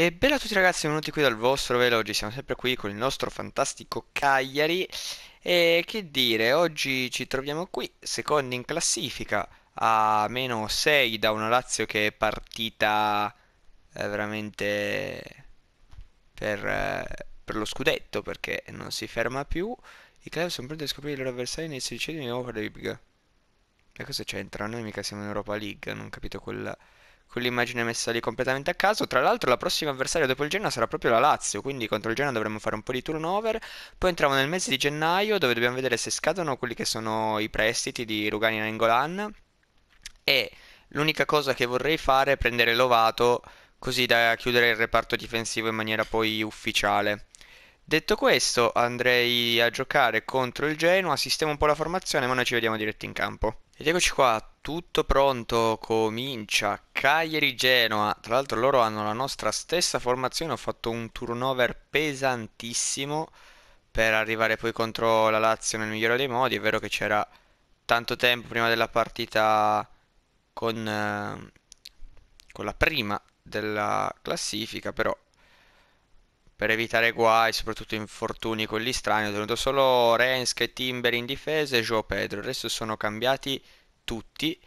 E bella a tutti ragazzi, benvenuti qui dal vostro Velogi, siamo sempre qui con il nostro fantastico Cagliari E che dire, oggi ci troviamo qui, secondi in classifica, a meno 6 da una Lazio che è partita eh, veramente per, eh, per, lo scudetto perché non si ferma più I club sono pronti a scoprire i loro avversari nei sedicesimi di Europa League E cosa c'entra? Noi mica siamo in Europa League, non ho capito quella con l'immagine messa lì completamente a caso. Tra l'altro, la prossima avversaria dopo il Genoa sarà proprio la Lazio, quindi contro il Genoa dovremo fare un po' di turnover. Poi entriamo nel mese di gennaio, dove dobbiamo vedere se scadono quelli che sono i prestiti di Rugani e Nangolan. E l'unica cosa che vorrei fare è prendere Lovato, così da chiudere il reparto difensivo in maniera poi ufficiale. Detto questo, andrei a giocare contro il Genoa, sistemo un po' la formazione, ma noi ci vediamo diretti in campo. Ed eccoci qua, tutto pronto, comincia Cagliari-Genoa. Tra l'altro loro hanno la nostra stessa formazione, ho fatto un turnover pesantissimo per arrivare poi contro la Lazio nel migliore dei modi. È vero che c'era tanto tempo prima della partita con, eh, con la prima della classifica, però per evitare guai, soprattutto infortuni quelli strani, ho tenuto solo Renske, Timber in difesa e Joao Pedro. Il resto sono cambiati tutti.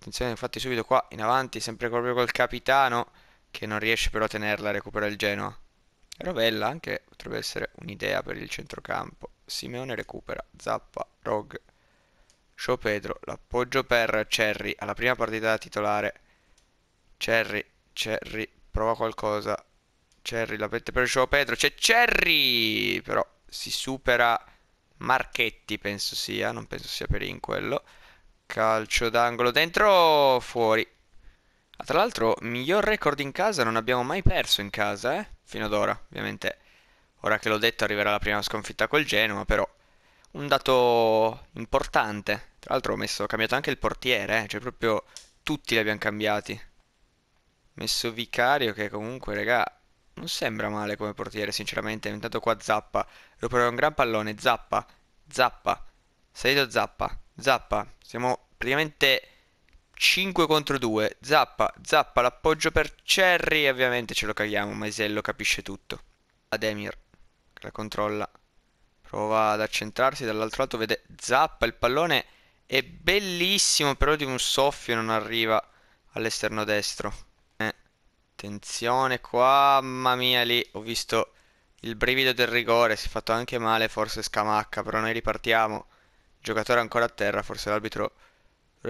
Attenzione infatti subito qua in avanti, sempre proprio col capitano, che non riesce però a tenerla, recupera il Genoa. Rovella anche potrebbe essere un'idea per il centrocampo. Simeone recupera, Zappa, Rog, Show Pedro, l'appoggio per Cerri alla prima partita da titolare. Cerri, Cerri, prova qualcosa. Cerri la mette per Show Pedro, c'è Cerri! Però si supera Marchetti, penso sia, non penso sia per in quello. Calcio d'angolo dentro, fuori. Ah, tra l'altro, miglior record in casa, non abbiamo mai perso in casa, eh? Fino ad ora, ovviamente. Ora che l'ho detto arriverà la prima sconfitta col Genoa, però un dato importante. Tra l'altro ho, messo, ho cambiato anche il portiere, eh? cioè proprio tutti li abbiamo cambiati. Messo Vicario che comunque, regà... non sembra male come portiere, sinceramente. Intanto qua Zappa, recupera un gran pallone, Zappa, Zappa, Seido Zappa, Zappa. Siamo praticamente 5 contro 2. Zappa, zappa, l'appoggio per Cherry e ovviamente ce lo caghiamo, Maisello capisce tutto. Ademir, che la controlla, prova ad accentrarsi, dall'altro lato vede Zappa, il pallone è bellissimo, però di un soffio non arriva all'esterno destro. Eh, attenzione qua, mamma mia, lì ho visto il brivido del rigore, si è fatto anche male forse Scamacca, però noi ripartiamo. Giocatore ancora a terra, forse l'arbitro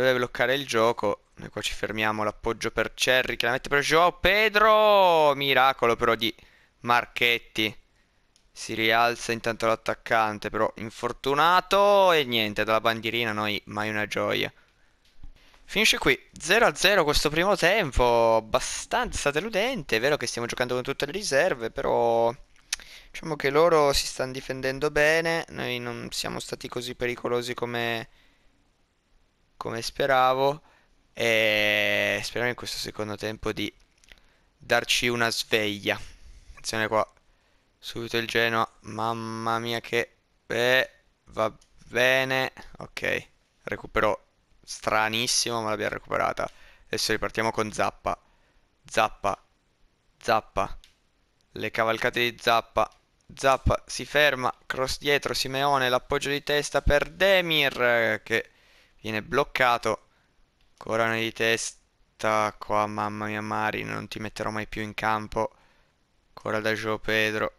deve bloccare il gioco. Noi qua ci fermiamo, l'appoggio per Cerri che la mette per Joao Pedro. Miracolo però di Marchetti. Si rialza intanto l'attaccante, però infortunato e niente, dalla bandierina noi mai una gioia. Finisce qui 0-0 questo primo tempo, abbastanza deludente, è vero che stiamo giocando con tutte le riserve, però diciamo che loro si stanno difendendo bene, noi non siamo stati così pericolosi come come speravo e speriamo in questo secondo tempo di darci una sveglia. Attenzione qua, subito il Genoa, mamma mia che... Eh, va bene, ok, recupero stranissimo ma l'abbiamo recuperata. Adesso ripartiamo con Zappa, Zappa, Zappa, le cavalcate di Zappa, Zappa si ferma, cross dietro, Simeone, l'appoggio di testa per Demir che Viene bloccato. Corone di testa. Qua, mamma mia, Mari, non ti metterò mai più in campo. Ancora da Gio Pedro.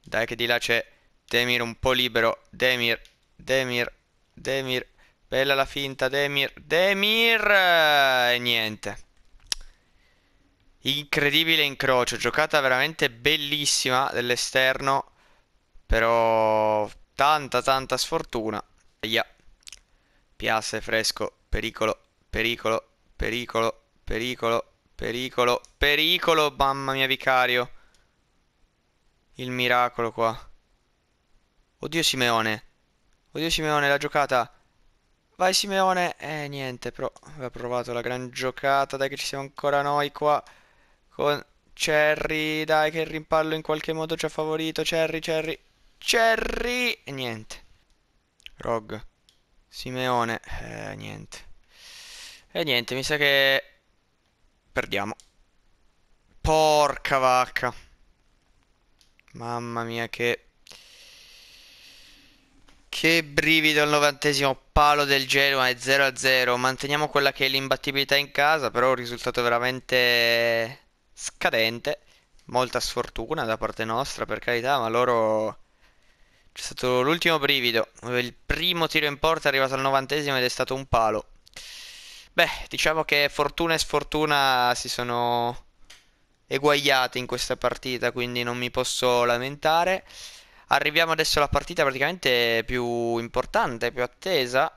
Dai che di là c'è Demir un po' libero. Demir, Demir, Demir. Bella la finta, Demir, Demir! E niente. Incredibile incrocio, giocata veramente bellissima dell'esterno, però tanta tanta sfortuna. Yeah. Piasse fresco, pericolo, pericolo, pericolo, pericolo, pericolo, pericolo, mamma mia vicario. Il miracolo qua. Oddio Simeone. Oddio Simeone, la giocata. Vai Simeone. Eh niente, però aveva provato la gran giocata, dai che ci siamo ancora noi qua. Con Cherry, dai che il rimpallo in qualche modo ci ha favorito. Cherry, Cherry, Cherry. E niente. Rog. Simeone, eh, niente. E niente, mi sa che perdiamo. Porca vacca. Mamma mia che... Che brivido al novantesimo palo del Genoa è 0-0. Manteniamo quella che è l'imbattibilità in casa, però un risultato veramente scadente. Molta sfortuna da parte nostra, per carità, ma loro c'è stato l'ultimo brivido, il primo tiro in porta è arrivato al novantesimo ed è stato un palo. Beh, diciamo che fortuna e sfortuna si sono eguagliati in questa partita, quindi non mi posso lamentare. Arriviamo adesso alla partita praticamente più importante, più attesa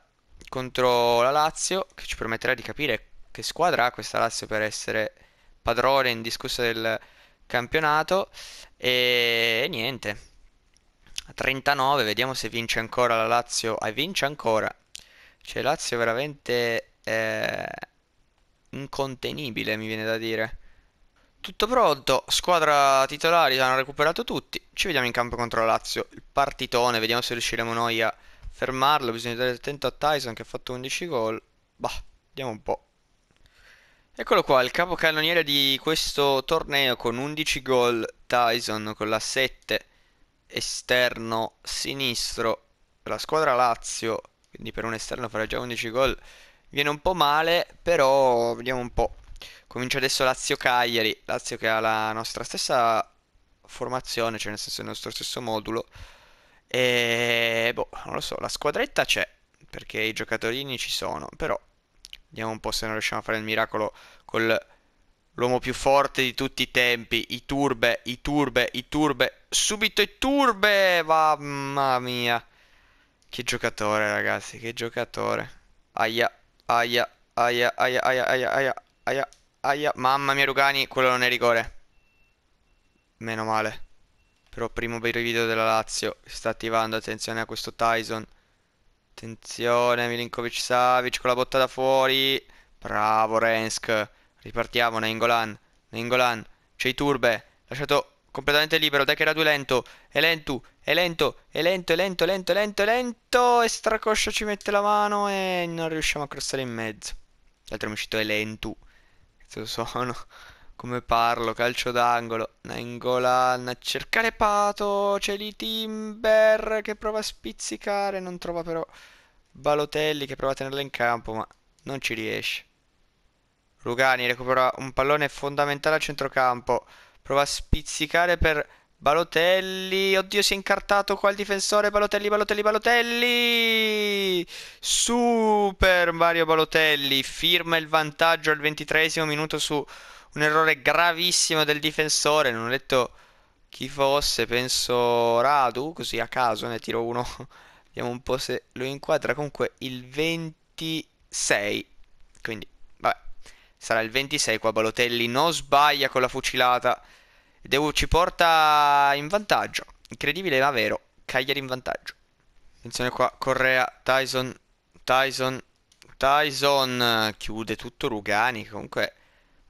contro la Lazio, che ci permetterà di capire che squadra ha questa Lazio per essere padrone indiscussa del campionato. E niente, 39, vediamo se vince ancora la Lazio. Ah, vince ancora. Cioè Lazio veramente eh, incontenibile, mi viene da dire. Tutto pronto, squadra titolari hanno recuperato tutti. Ci vediamo in campo contro la Lazio. Il partitone, vediamo se riusciremo noi a fermarlo. Bisogna stare attento a Tyson che ha fatto 11 gol. Bah, vediamo un po'. Eccolo qua, il capocannoniere di questo torneo con 11 gol, Tyson con la 7 esterno sinistro la squadra Lazio, quindi per un esterno farà già 11 gol, viene un po' male, però vediamo un po'. Comincia adesso Lazio-Cagliari, Lazio che ha la nostra stessa formazione, cioè nel senso il nostro stesso modulo. E boh, non lo so, la squadretta c'è, perché i giocatori ci sono, però vediamo un po' se non riusciamo a fare il miracolo col l'uomo più forte di tutti i tempi, i turbe, i turbe, i turbe, subito i turbe, mamma mia. Che giocatore ragazzi, che giocatore. Aia, aia, aia, aia, aia, aia, aia, aia, aia. Mamma mia Rugani, quello non è rigore. Meno male. Però primo video della Lazio, sta attivando, attenzione a questo Tyson. Attenzione Milinkovic-Savic con la botta da fuori. Bravo Rensk. Ripartiamo, Nengolan. Nengolan, c'è i turbe. Lasciato completamente libero. Dai che era due lento. È lento, è lento, è lento, è lento, è lento, è lento, è lento. E Stracoscio ci mette la mano e non riusciamo a crossare in mezzo. L'altro mi è uscito è lento. Cazzo sono. Come parlo, calcio d'angolo. Nengolan a cercare Pato. C'è lì Timber che prova a spizzicare. Non trova però Balotelli che prova a tenerla in campo ma non ci riesce. Rugani recupera un pallone fondamentale al centrocampo. Prova a spizzicare per Balotelli. Oddio, si è incartato qua il difensore. Balotelli, Balotelli, Balotelli. Super Mario Balotelli. Firma il vantaggio al ventitresimo minuto su un errore gravissimo del difensore. Non ho detto chi fosse, penso Radu. Così a caso ne tiro uno. Vediamo un po' se lo inquadra. Comunque il 26. Quindi sarà il 26 qua Balotelli non sbaglia con la fucilata Devo ci porta in vantaggio incredibile ma vero Cagliari in vantaggio attenzione qua Correa Tyson Tyson Tyson chiude tutto Rugani comunque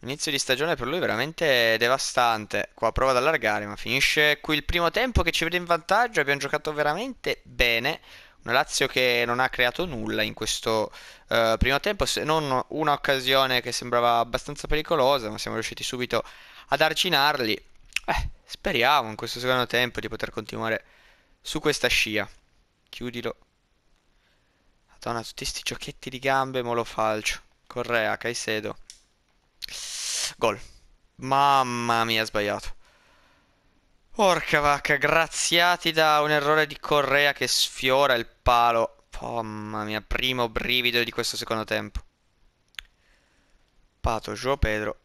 inizio di stagione per lui veramente devastante qua prova ad allargare ma finisce qui il primo tempo che ci vede in vantaggio abbiamo giocato veramente bene una Lazio che non ha creato nulla in questo eh, primo tempo, se non un'occasione che sembrava abbastanza pericolosa, ma siamo riusciti subito ad arginarli. Eh, speriamo in questo secondo tempo di poter continuare su questa scia. Chiudilo. Madonna, tutti questi giochetti di gambe, Molo falcio. Correa, Caicedo. Gol. Mamma mia, ha sbagliato. Porca vacca, graziati da un errore di Correa che sfiora il palo. Oh, mamma mia, primo brivido di questo secondo tempo. Pato, Gio Pedro.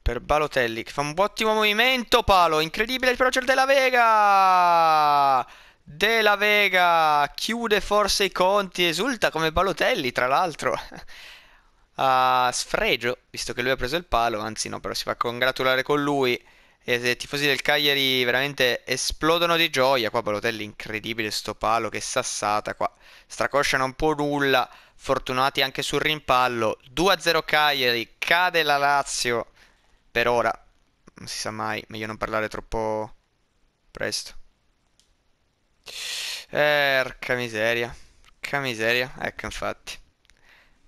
Per Balotelli, che fa un ottimo movimento, palo. Incredibile il procel della Vega! De la Vega chiude forse i conti, esulta come Balotelli, tra l'altro. A sfregio, visto che lui ha preso il palo, anzi no, però si fa congratulare con lui i tifosi del Cagliari veramente esplodono di gioia. Qua Balotelli incredibile, sto palo, che sassata qua. Stracoscia non può nulla, fortunati anche sul rimpallo. 2-0 Cagliari, cade la Lazio. Per ora, non si sa mai, meglio non parlare troppo presto. Erca miseria, erca miseria, ecco infatti.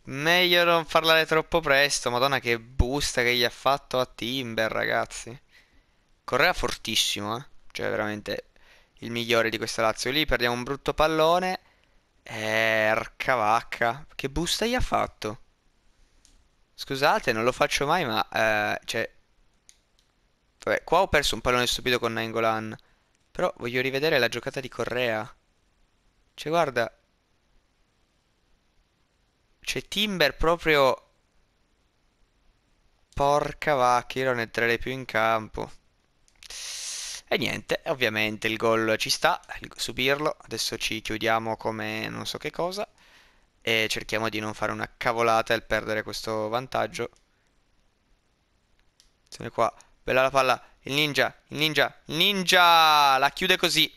Meglio non parlare troppo presto, madonna che busta che gli ha fatto a Timber, ragazzi. Correa fortissimo, eh? cioè veramente il migliore di questa Lazio. Lì perdiamo un brutto pallone. Erca vacca, che busta gli ha fatto? Scusate, non lo faccio mai, ma... Eh, cioè... Vabbè, qua ho perso un pallone stupido con Nangolan. Però voglio rivedere la giocata di Correa. Cioè, guarda... C'è cioè, Timber proprio... Porca vacca, io lo metterei più in campo. E niente, ovviamente il gol ci sta, subirlo, adesso ci chiudiamo come non so che cosa e cerchiamo di non fare una cavolata al perdere questo vantaggio. Attenzione qua, bella la palla, il ninja, il ninja, il ninja, la chiude così.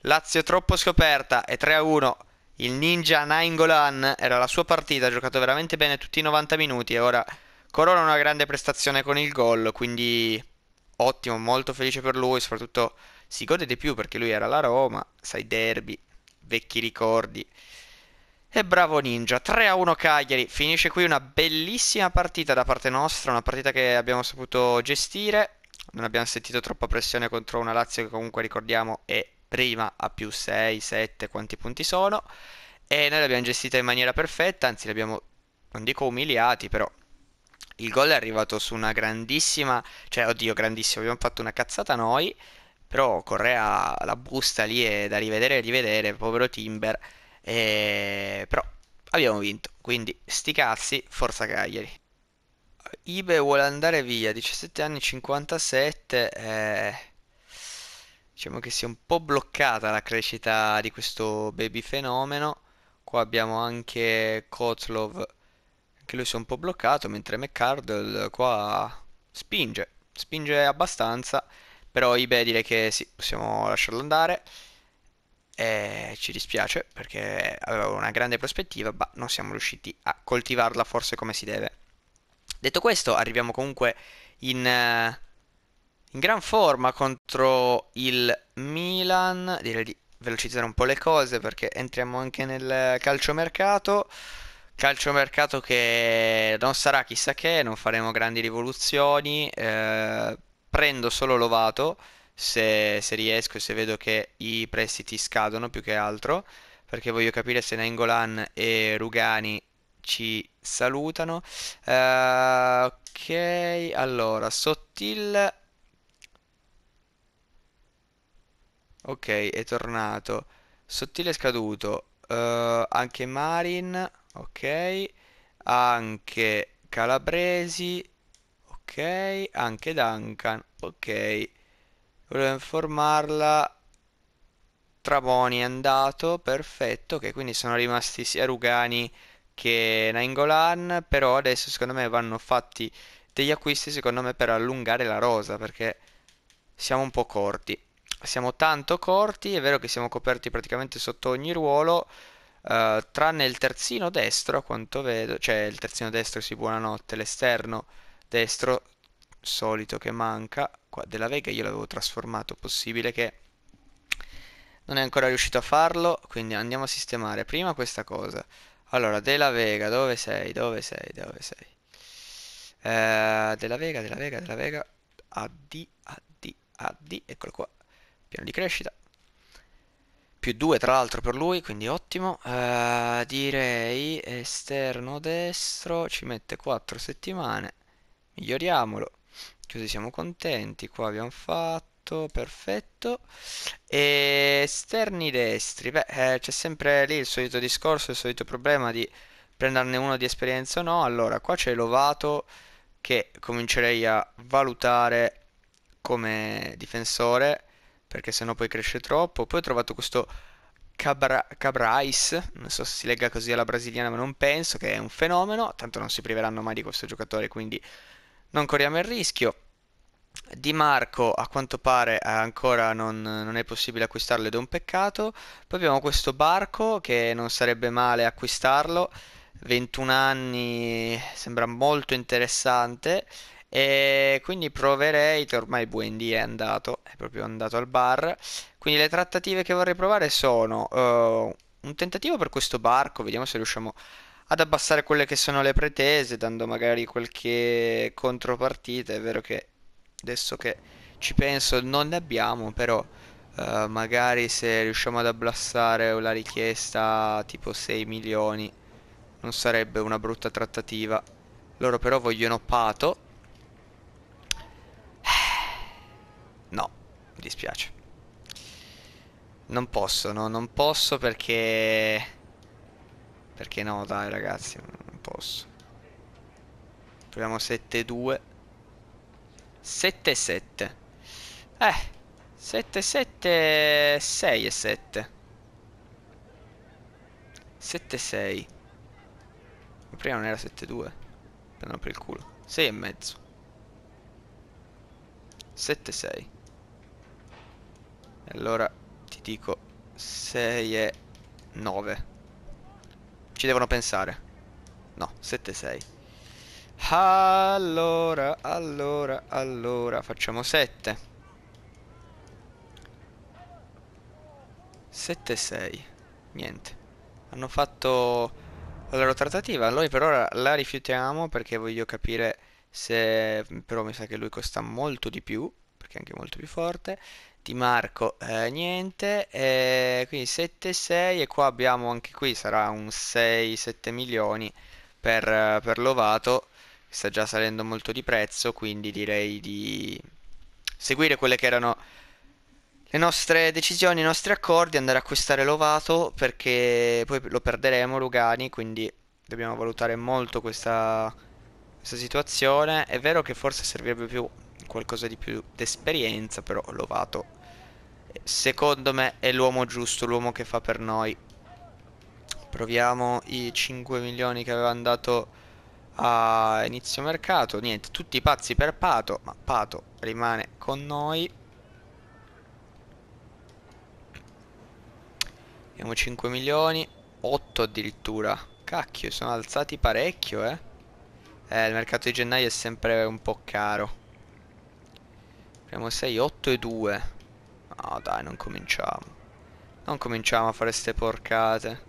Lazio troppo scoperta, è 3 a 1. Il ninja Naingolan era la sua partita, ha giocato veramente bene tutti i 90 minuti e ora corona una grande prestazione con il gol, quindi ottimo, molto felice per lui, soprattutto si gode di più perché lui era la Roma, sai derby, vecchi ricordi. E bravo Ninja, 3 a 1 Cagliari, finisce qui una bellissima partita da parte nostra, una partita che abbiamo saputo gestire, non abbiamo sentito troppa pressione contro una Lazio che comunque ricordiamo è prima a più 6, 7, quanti punti sono, e noi l'abbiamo gestita in maniera perfetta, anzi l'abbiamo, non dico umiliati, però il gol è arrivato su una grandissima, cioè oddio grandissimo, abbiamo fatto una cazzata noi, però Correa la busta lì è da rivedere e rivedere, povero Timber, e... Eh, però abbiamo vinto, quindi sti cazzi, forza Cagliari. Ibe vuole andare via, 17 anni 57, eh... diciamo che si è un po' bloccata la crescita di questo baby fenomeno, qua abbiamo anche Kotlov anche lui si è un po' bloccato, mentre McCardell qua spinge, spinge abbastanza, però eBay direi che sì, possiamo lasciarlo andare. E ci dispiace perché aveva una grande prospettiva, ma non siamo riusciti a coltivarla forse come si deve. Detto questo, arriviamo comunque in, in gran forma contro il Milan. Direi di velocizzare un po' le cose perché entriamo anche nel calciomercato. Calciomercato che non sarà chissà che, non faremo grandi rivoluzioni. Eh, prendo solo Lovato se, se riesco e se vedo che i prestiti scadono più che altro. Perché voglio capire se Nengolan e Rugani ci salutano. Uh, ok, allora, Sottil. Ok, è tornato. Sottile è scaduto. Uh, anche Marin ok anche Calabresi ok anche Duncan ok volevo informarla Traboni è andato perfetto ok quindi sono rimasti sia Rugani che Nainggolan però adesso secondo me vanno fatti degli acquisti secondo me per allungare la rosa perché siamo un po' corti siamo tanto corti è vero che siamo coperti praticamente sotto ogni ruolo Uh, tranne il terzino destro, a quanto vedo, cioè il terzino destro si sì, buonanotte, l'esterno destro solito che manca, qua della Vega io l'avevo trasformato, possibile che non è ancora riuscito a farlo, quindi andiamo a sistemare prima questa cosa. Allora, della Vega, dove sei? Dove sei? Dove sei? Eh, della Vega, della Vega, della Vega, AD, AD, AD, eccolo qua, piano di crescita, più 2 tra l'altro per lui, quindi ottimo. Uh, direi esterno destro, ci mette 4 settimane, miglioriamolo, così siamo contenti, qua abbiamo fatto, perfetto. E esterni destri, beh eh, c'è sempre lì il solito discorso, il solito problema di prenderne uno di esperienza o no, allora qua c'è Lovato che comincerei a valutare come difensore perché sennò poi cresce troppo. Poi ho trovato questo Cabra- Cabrais, non so se si legga così alla brasiliana, ma non penso, che è un fenomeno, tanto non si priveranno mai di questo giocatore, quindi non corriamo il rischio. Di Marco a quanto pare eh, ancora non, non, è possibile acquistarlo ed è un peccato. Poi abbiamo questo Barco che non sarebbe male acquistarlo. 21 anni sembra molto interessante. E quindi proverei, ormai Buendì è andato, è proprio andato al bar. Quindi le trattative che vorrei provare sono uh, un tentativo per questo barco, vediamo se riusciamo ad abbassare quelle che sono le pretese, dando magari qualche contropartita. È vero che adesso che ci penso non ne abbiamo, però uh, magari se riusciamo ad abbassare la richiesta tipo 6 milioni non sarebbe una brutta trattativa. Loro però vogliono Pato No, mi dispiace. Non posso, no, non posso perché... Perché no, dai ragazzi, non posso. Proviamo 7-2. 7-7. Eh, 7-7, 6 7. 7-6. Ma prima non era 7-2. Prendono per il culo. 6 e mezzo. 7-6. Allora ti dico 6 e 9. Ci devono pensare. No, 7 e 6. Allora, allora, allora, facciamo 7. 7 e 6. Niente. Hanno fatto la loro trattativa. Noi per ora la rifiutiamo perché voglio capire se... Però mi sa che lui costa molto di più, perché è anche molto più forte. Di Marco, eh, niente, eh, quindi 7,6 e qua abbiamo anche qui sarà un 6-7 milioni per, per Lovato, sta già salendo molto di prezzo, quindi direi di seguire quelle che erano le nostre decisioni, i nostri accordi, andare a acquistare Lovato perché poi lo perderemo Lugani, quindi dobbiamo valutare molto questa, questa situazione. È vero che forse servirebbe più qualcosa di più d'esperienza, però Lovato Secondo me è l'uomo giusto, l'uomo che fa per noi. Proviamo i 5 milioni che avevano dato a inizio mercato. Niente, tutti pazzi per Pato, ma Pato rimane con noi. Abbiamo 5 milioni, 8 addirittura. Cacchio, sono alzati parecchio, eh. Eh, il mercato di gennaio è sempre un po' caro. Abbiamo 6, 8 e 2. No dai, non cominciamo. Non cominciamo a fare ste porcate.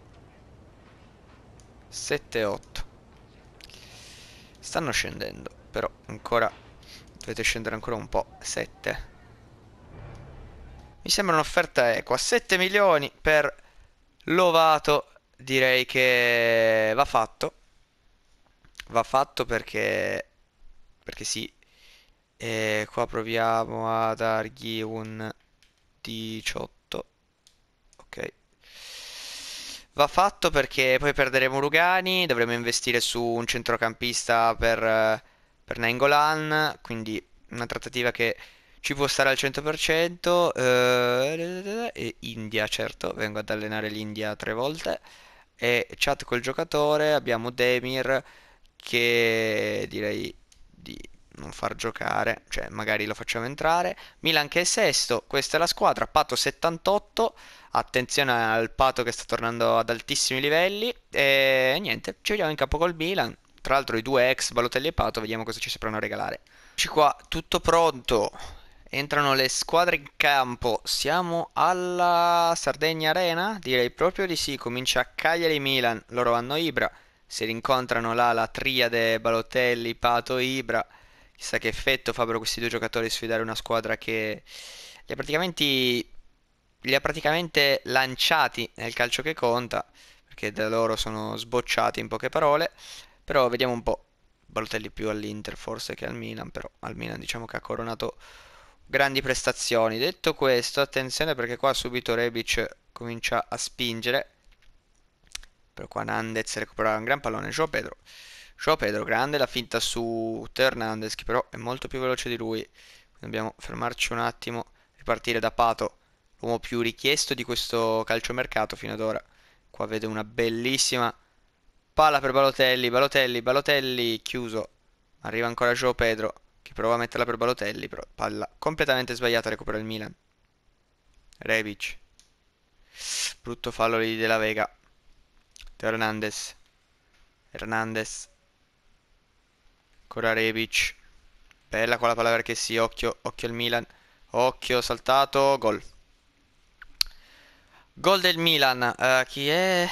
7 8. Stanno scendendo, però ancora dovete scendere ancora un po'. 7. Mi sembra un'offerta equa. 7 milioni per Lovato. Direi che va fatto. Va fatto perché... Perché sì. E qua proviamo a dargli un... 18. Ok. Va fatto perché poi perderemo Lugani, dovremo investire su un centrocampista per, eh, per Nangolan, quindi una trattativa che ci può stare al 100%. Eh, e India, certo, vengo ad allenare l'India tre volte. E chat col giocatore, abbiamo Demir che direi di non far giocare, cioè magari lo facciamo entrare. Milan che è sesto, questa è la squadra, Pato 78, attenzione al Pato che sta tornando ad altissimi livelli e niente, ci vediamo in capo col Milan. Tra l'altro i due ex Balotelli e Pato, vediamo cosa ci sapranno regalare. Eccoci qua, tutto pronto. Entrano le squadre in campo. Siamo alla Sardegna Arena? Direi proprio di sì. Comincia a Cagliari Milan. Loro vanno Ibra. Si rincontrano là la triade Balotelli, Pato, Ibra. Chissà che effetto fa questi due giocatori sfidare una squadra che li ha praticamente, li ha praticamente lanciati nel calcio che conta, perché da loro sono sbocciati in poche parole, però vediamo un po'. Balotelli più all'Inter forse che al Milan, però al Milan diciamo che ha coronato grandi prestazioni. Detto questo, attenzione perché qua subito Rebic comincia a spingere. Però qua Nandez recupera un gran pallone, Gio Pedro Show Pedro, grande la finta su Hernandez che però è molto più veloce di lui. Dobbiamo fermarci un attimo, ripartire da Pato, l'uomo più richiesto di questo calciomercato fino ad ora. Qua vedo una bellissima palla per Balotelli, Balotelli, Balotelli, chiuso. Arriva ancora Joe Pedro che prova a metterla per Balotelli, però palla completamente sbagliata, recupera il Milan. Rebic. Brutto fallo lì della Vega. Hernandez. Hernandez Ancora Rebic. Bella quella la palla perché sì, occhio, occhio al Milan. Occhio, saltato, gol. Gol del Milan. Uh, chi è?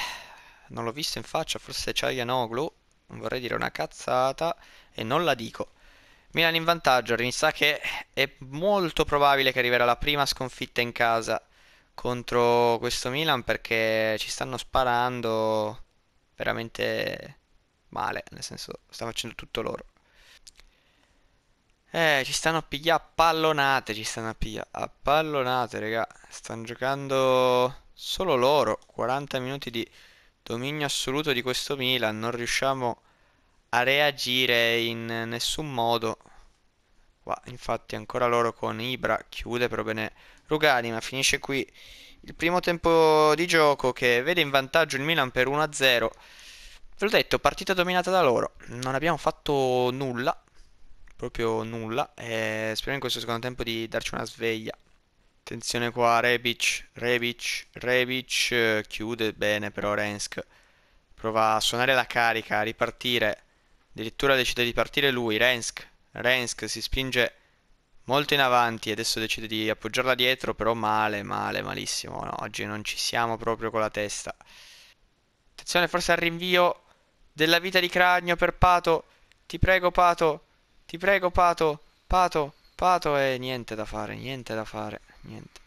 Non l'ho visto in faccia, forse Non Vorrei dire una cazzata e non la dico. Milan in vantaggio, mi sa che è molto probabile che arriverà la prima sconfitta in casa contro questo Milan perché ci stanno sparando veramente male, nel senso sta facendo tutto loro. Eh, ci stanno a pigliare a pallonate, ci stanno a pigliare a pallonate, raga. Stanno giocando solo loro. 40 minuti di dominio assoluto di questo Milan. Non riusciamo a reagire in nessun modo. Qua, infatti, ancora loro con Ibra. Chiude però bene Rugani, ma finisce qui il primo tempo di gioco che vede in vantaggio il Milan per 1-0. Ve l'ho detto, partita dominata da loro. Non abbiamo fatto nulla proprio nulla. E speriamo in questo secondo tempo di darci una sveglia. Attenzione qua, Rebic, Rebic, Rebic, eh, chiude bene però Rensk. Prova a suonare la carica, a ripartire. Addirittura decide di partire lui, Rensk. Rensk si spinge molto in avanti adesso decide di appoggiarla dietro, però male, male, malissimo. No, oggi non ci siamo proprio con la testa. Attenzione forse al rinvio della vita di Cragno per Pato. Ti prego Pato, ti prego, Pato. Pato. Pato e eh, niente da fare, niente da fare, niente.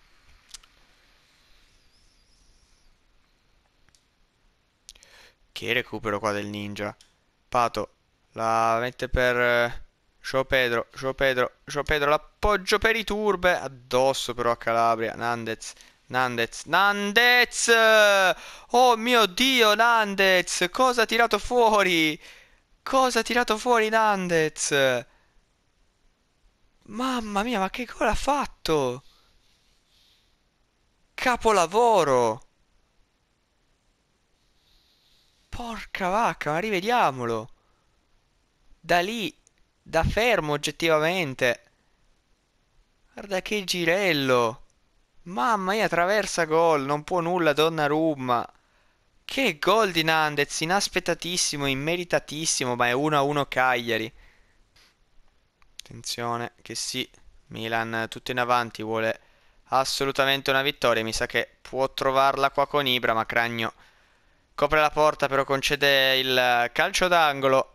Che recupero qua del ninja? Pato, la mette per... Eh, ciao Pedro, ciao Pedro, ciao Pedro, l'appoggio per i turbe. Addosso però a Calabria, Nandez, Nandez, Nandez! Oh mio Dio, Nandez, cosa ha tirato fuori? Cosa ha tirato fuori Nandez? Mamma mia, ma che gol ha fatto? Capolavoro! Porca vacca, ma rivediamolo. Da lì, da fermo oggettivamente. Guarda che girello. Mamma mia, traversa gol, non può nulla Donnarumma. Che gol di Nandez, inaspettatissimo, immeritatissimo, ma è 1-1 Cagliari. Attenzione che sì, Milan tutto in avanti, vuole assolutamente una vittoria, mi sa che può trovarla qua con Ibra, ma Cragno copre la porta, però concede il calcio d'angolo.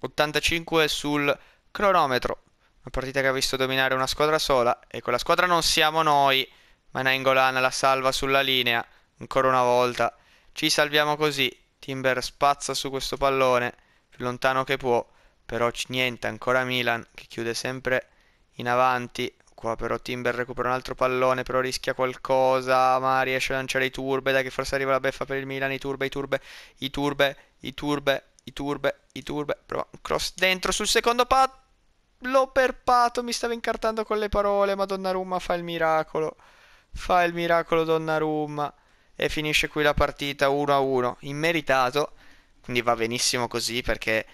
85 sul cronometro. Una partita che ha visto dominare una squadra sola e con la squadra non siamo noi, ma Nainggolan la salva sulla linea ancora una volta. Ci salviamo così. Timber spazza su questo pallone più lontano che può. Però niente, ancora Milan che chiude sempre in avanti. Qua però Timber recupera un altro pallone, però rischia qualcosa, ma riesce a lanciare i turbe, dai che forse arriva la beffa per il Milan, i turbe, i turbe, i turbe, i turbe, i turbe, i turbe. Prova un cross dentro sul secondo pallo per Pato, mi stava incartando con le parole, Madonna Rumma fa il miracolo. Fa il miracolo Rumma e finisce qui la partita 1-1, immeritato, quindi va benissimo così perché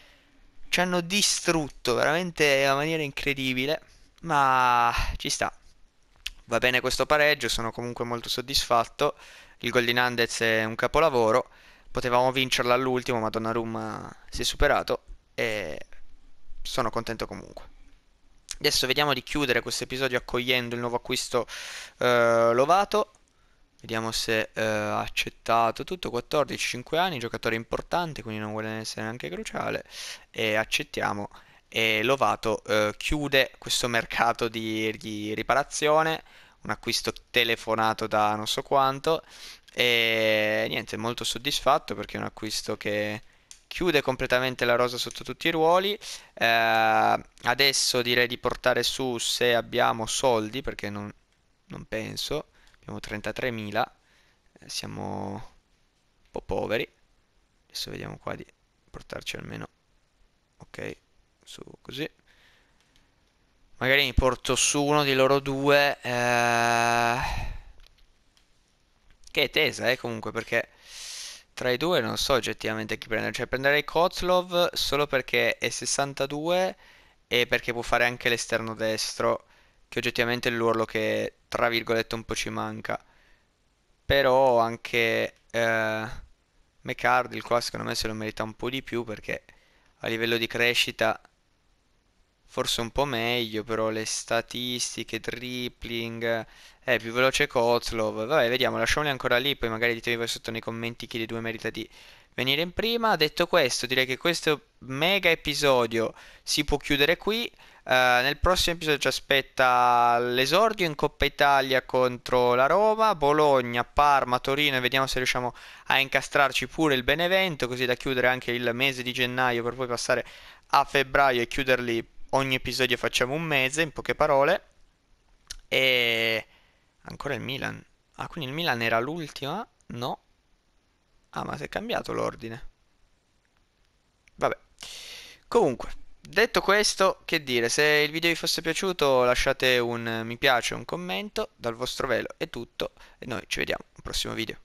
ci hanno distrutto veramente in una maniera incredibile, ma ci sta. Va bene questo pareggio, sono comunque molto soddisfatto, il gol di Nandez è un capolavoro, potevamo vincerla all'ultimo ma Donnarumma si è superato e sono contento comunque. Adesso vediamo di chiudere questo episodio accogliendo il nuovo acquisto eh, Lovato Vediamo se eh, ha eh, accettato tutto, 14, 5 anni, giocatore importante, quindi non vuole essere neanche cruciale. E accettiamo. E Lovato eh, chiude questo mercato di, di, riparazione, un acquisto telefonato da non so quanto. E niente, molto soddisfatto perché è un acquisto che chiude completamente la rosa sotto tutti i ruoli. Eh, adesso direi di portare su se abbiamo soldi, perché non, non penso abbiamo 33.000 eh, siamo un po' poveri adesso vediamo qua di portarci almeno ok su così magari mi porto su uno di loro due eh... che è tesa eh comunque perché tra i due non so oggettivamente chi prendere cioè prenderei Kozlov solo perché è 62 e perché può fare anche l'esterno destro che oggettivamente è l'urlo che tra virgolette un po' ci manca. Però anche eh, McCardle qua secondo me se lo merita un po' di più perché a livello di crescita forse un po' meglio, però le statistiche, dribbling, è eh, più veloce Kozlov. Vabbè, vediamo, lasciamoli ancora lì, poi magari ditemi voi sotto nei commenti chi dei due merita di venire in prima. Detto questo, direi che questo mega episodio si può chiudere qui. Eh, nel prossimo episodio ci aspetta l'esordio in Coppa Italia contro la Roma, Bologna, Parma, Torino e vediamo se riusciamo a incastrarci pure il Benevento così da chiudere anche il mese di gennaio per poi passare a febbraio e chiuderli ogni episodio facciamo un mese in poche parole e ancora il Milan. Ah, quindi il Milan era l'ultima? No. Ah, ma si è cambiato l'ordine. Vabbè. Comunque, detto questo, che dire, se il video vi fosse piaciuto lasciate un mi piace, un commento, dal vostro velo è tutto e noi ci vediamo al prossimo video.